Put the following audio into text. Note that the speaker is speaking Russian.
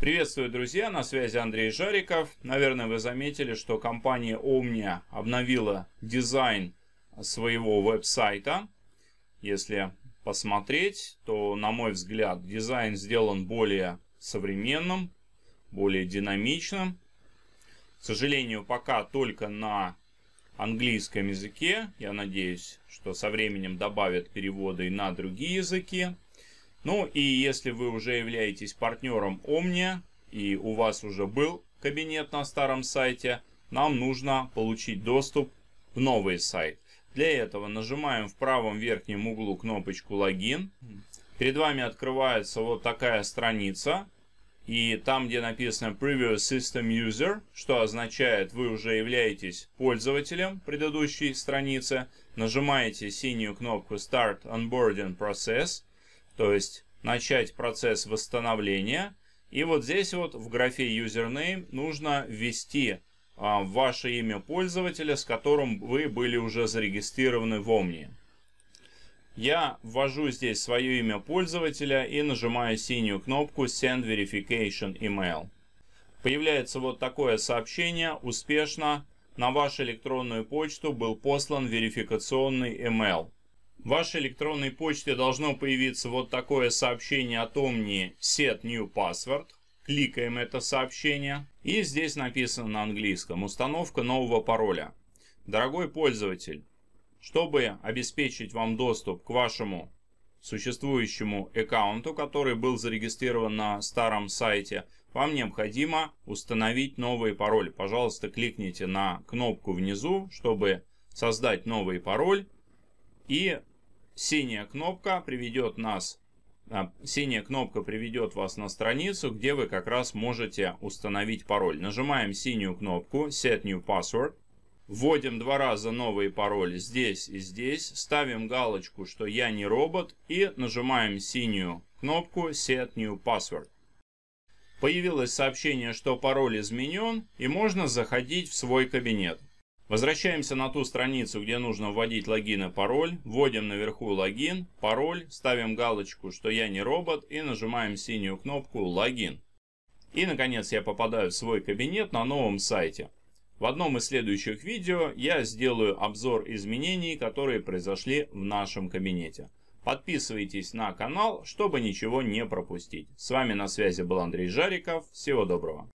Приветствую, друзья! На связи Андрей Жариков. Наверное, вы заметили, что компания Omnia обновила дизайн своего веб-сайта. Если посмотреть, то, на мой взгляд, дизайн сделан более современным, более динамичным. К сожалению, пока только на английском языке. Я надеюсь, что со временем добавят переводы и на другие языки. Ну и если вы уже являетесь партнером Omnia и у вас уже был кабинет на старом сайте, нам нужно получить доступ в новый сайт. Для этого нажимаем в правом верхнем углу кнопочку «Логин». Перед вами открывается вот такая страница. И там, где написано Previous System User, что означает, вы уже являетесь пользователем предыдущей страницы, нажимаете синюю кнопку Start Onboarding Process – то есть начать процесс восстановления. И вот здесь вот в графе username нужно ввести а, ваше имя пользователя, с которым вы были уже зарегистрированы в Omni. Я ввожу здесь свое имя пользователя и нажимаю синюю кнопку Send Verification Email. Появляется вот такое сообщение «Успешно на вашу электронную почту был послан верификационный email». В вашей электронной почте должно появиться вот такое сообщение от Omni Set New Password. Кликаем это сообщение. И здесь написано на английском «Установка нового пароля». Дорогой пользователь, чтобы обеспечить вам доступ к вашему существующему аккаунту, который был зарегистрирован на старом сайте, вам необходимо установить новый пароль. Пожалуйста, кликните на кнопку внизу, чтобы создать новый пароль. И синяя кнопка приведет нас а, синяя кнопка приведет вас на страницу, где вы как раз можете установить пароль. Нажимаем синюю кнопку Set New Password. Вводим два раза новый пароль здесь и здесь. Ставим галочку, что я не робот. И нажимаем синюю кнопку Set New Password. Появилось сообщение, что пароль изменен и можно заходить в свой кабинет. Возвращаемся на ту страницу, где нужно вводить логин и пароль. Вводим наверху логин, пароль, ставим галочку, что я не робот и нажимаем синюю кнопку «Логин». И, наконец, я попадаю в свой кабинет на новом сайте. В одном из следующих видео я сделаю обзор изменений, которые произошли в нашем кабинете. Подписывайтесь на канал, чтобы ничего не пропустить. С вами на связи был Андрей Жариков. Всего доброго.